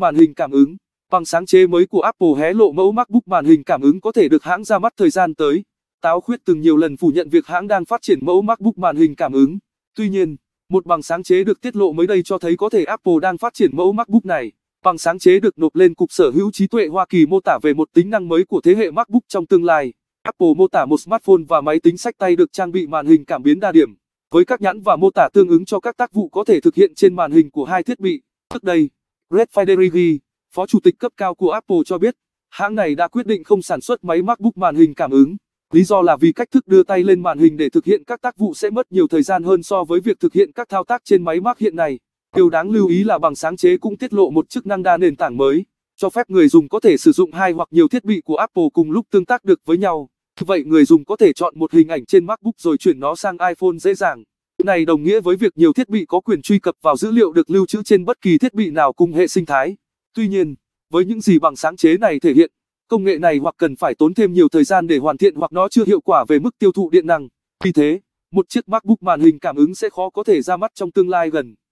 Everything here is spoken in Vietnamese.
màn hình cảm ứng. Bằng sáng chế mới của Apple hé lộ mẫu MacBook màn hình cảm ứng có thể được hãng ra mắt thời gian tới. Táo Khuyết từng nhiều lần phủ nhận việc hãng đang phát triển mẫu MacBook màn hình cảm ứng. Tuy nhiên, một bằng sáng chế được tiết lộ mới đây cho thấy có thể Apple đang phát triển mẫu MacBook này. Bằng sáng chế được nộp lên Cục Sở hữu trí tuệ Hoa Kỳ mô tả về một tính năng mới của thế hệ MacBook trong tương lai. Apple mô tả một smartphone và máy tính sách tay được trang bị màn hình cảm biến đa điểm, với các nhãn và mô tả tương ứng cho các tác vụ có thể thực hiện trên màn hình của hai thiết bị. Trước đây, Greg Federighi, phó chủ tịch cấp cao của Apple cho biết, hãng này đã quyết định không sản xuất máy MacBook màn hình cảm ứng. Lý do là vì cách thức đưa tay lên màn hình để thực hiện các tác vụ sẽ mất nhiều thời gian hơn so với việc thực hiện các thao tác trên máy Mac hiện nay. Điều đáng lưu ý là bằng sáng chế cũng tiết lộ một chức năng đa nền tảng mới, cho phép người dùng có thể sử dụng hai hoặc nhiều thiết bị của Apple cùng lúc tương tác được với nhau. Vậy người dùng có thể chọn một hình ảnh trên MacBook rồi chuyển nó sang iPhone dễ dàng này đồng nghĩa với việc nhiều thiết bị có quyền truy cập vào dữ liệu được lưu trữ trên bất kỳ thiết bị nào cùng hệ sinh thái. Tuy nhiên, với những gì bằng sáng chế này thể hiện, công nghệ này hoặc cần phải tốn thêm nhiều thời gian để hoàn thiện hoặc nó chưa hiệu quả về mức tiêu thụ điện năng. Vì thế, một chiếc MacBook màn hình cảm ứng sẽ khó có thể ra mắt trong tương lai gần.